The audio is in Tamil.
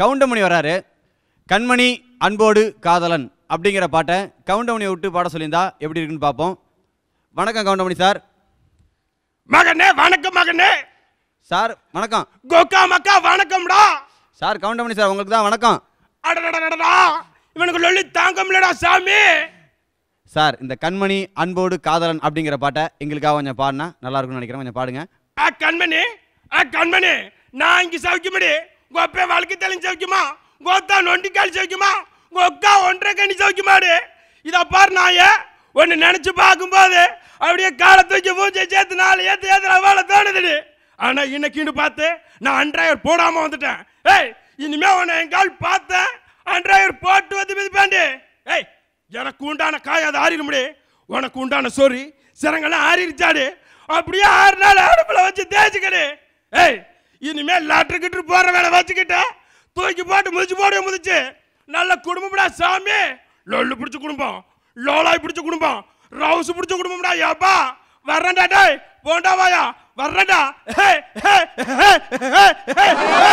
கவுண்டமணி வராரு கண்மணி அன்போடு காதலன் அப்படிங்கிற பாட்டை கவுண்டமணியை விட்டு பாட சொல்லியிருந்தா எப்படி இருக்குன்னு பார்ப்போம் வணக்கம் கவுண்டமணி சார் மகனே வணக்கம் மகனே சார் வணக்கம் கோக்கா மக்கா வணக்கம்டா சார் கவுண்டமணி சார் உங்களுக்கு தான் வணக்கம் அடடடடடா இவனுக்கு லொல்லி தாங்க முடியலடா சாமி சார் இந்த கண்மணி அன்போடு காதலன் அப்படிங்கிற பாட்டை எங்களுக்காக கொஞ்சம் பாடினா நல்லா இருக்கும்னு நினைக்கிறேன் கொஞ்சம் பாடுங்க கண்மணி கண்மணி நான் இங்கே சவுக்கிமடி வழக்கு தெளிஞ்சு తెలియని கோத்தா గొత్తా నొంటికాయలు சௌக்கியமா கொக்கா ஒன்றரை கணி சௌக்கியமாடு இதை பாரு நாய ஒன்று நினச்சி பார்க்கும்போது அப்படியே காலை தூக்கி மூஞ்சை சேர்த்து நாலு ஏற்று ஏற்றுற வேலை தோணுதுடி ஆனால் இன்னைக்கின்னு பார்த்து நான் அன்றாயர் போடாமல் வந்துட்டேன் ஏய் இனிமேல் உன்னை என் கால் பார்த்தேன் அன்றாயர் போட்டு வந்து மிதிப்பாண்டி ஏய் எனக்கு உண்டான காய் அதை ஆறிடும்டி உனக்கு உண்டான சொறி சிறங்கெல்லாம் ஆறிடுச்சாடு அப்படியே ஆறு நாள் அடுப்பில் வச்சு தேய்ச்சிக்கடு ஏய் இனிமேல் லாட்ரு கிட்டு போகிற வேலை வச்சுக்கிட்ட தூக்கி போட்டு முடிச்சு போட முடிச்சு நல்ல குடும்பம்டா சாமி லொல்லு பிடிச்ச குடும்பம் லோலாய் பிடிச்ச குடும்பம் ரவுஸ் பிடிச்ச குடும்பம்டா ஏப்பா வர்றேன்டா டேய் போண்டா வாயா வர்றேன்டா ஹே ஹே ஹே ஹே